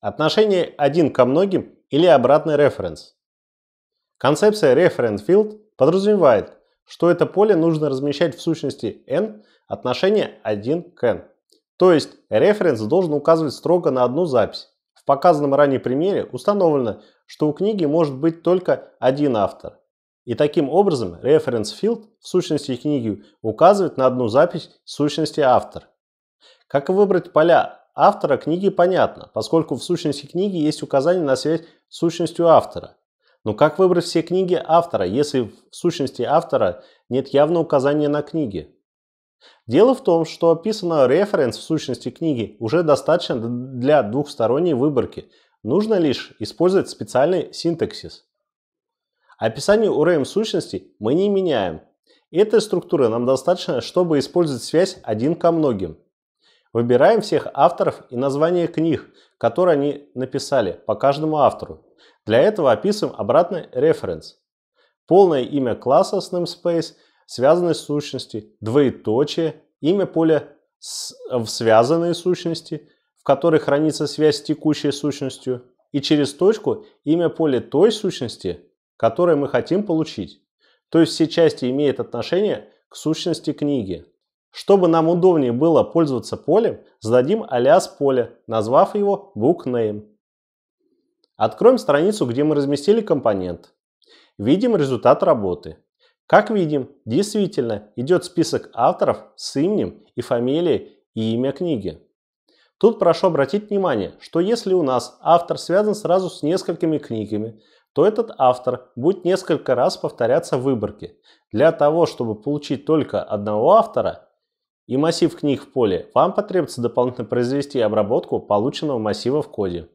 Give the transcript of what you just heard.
Отношение один ко многим или обратный референс. Концепция referent field подразумевает, что это поле нужно размещать в сущности n отношение 1 к n. То есть референс должен указывать строго на одну запись. В показанном ранее примере установлено, что у книги может быть только один автор. И таким образом reference field в сущности книги указывает на одну запись в сущности автор. Как выбрать поля автора книги понятно, поскольку в сущности книги есть указание на связь с сущностью автора. Но как выбрать все книги автора, если в сущности автора нет явного указания на книги? Дело в том, что описанного референс в сущности книги уже достаточно для двухсторонней выборки. Нужно лишь использовать специальный синтаксис. Описание URM сущности мы не меняем. Этой структуры нам достаточно, чтобы использовать связь один ко многим – Выбираем всех авторов и название книг, которые они написали по каждому автору. Для этого описываем обратный референс. Полное имя класса с namespace, связанной сущности, двоеточие, имя поля в связанной сущности, в которой хранится связь с текущей сущностью, и через точку имя поля той сущности, которую мы хотим получить. То есть все части имеют отношение к сущности книги. Чтобы нам удобнее было пользоваться полем, зададим алиас поле, назвав его bookName. Откроем страницу, где мы разместили компонент. Видим результат работы. Как видим, действительно идет список авторов с именем и фамилией и имя книги. Тут прошу обратить внимание, что если у нас автор связан сразу с несколькими книгами, то этот автор будет несколько раз повторяться в выборке. Для того, чтобы получить только одного автора – и массив книг в поле, вам потребуется дополнительно произвести обработку полученного массива в коде.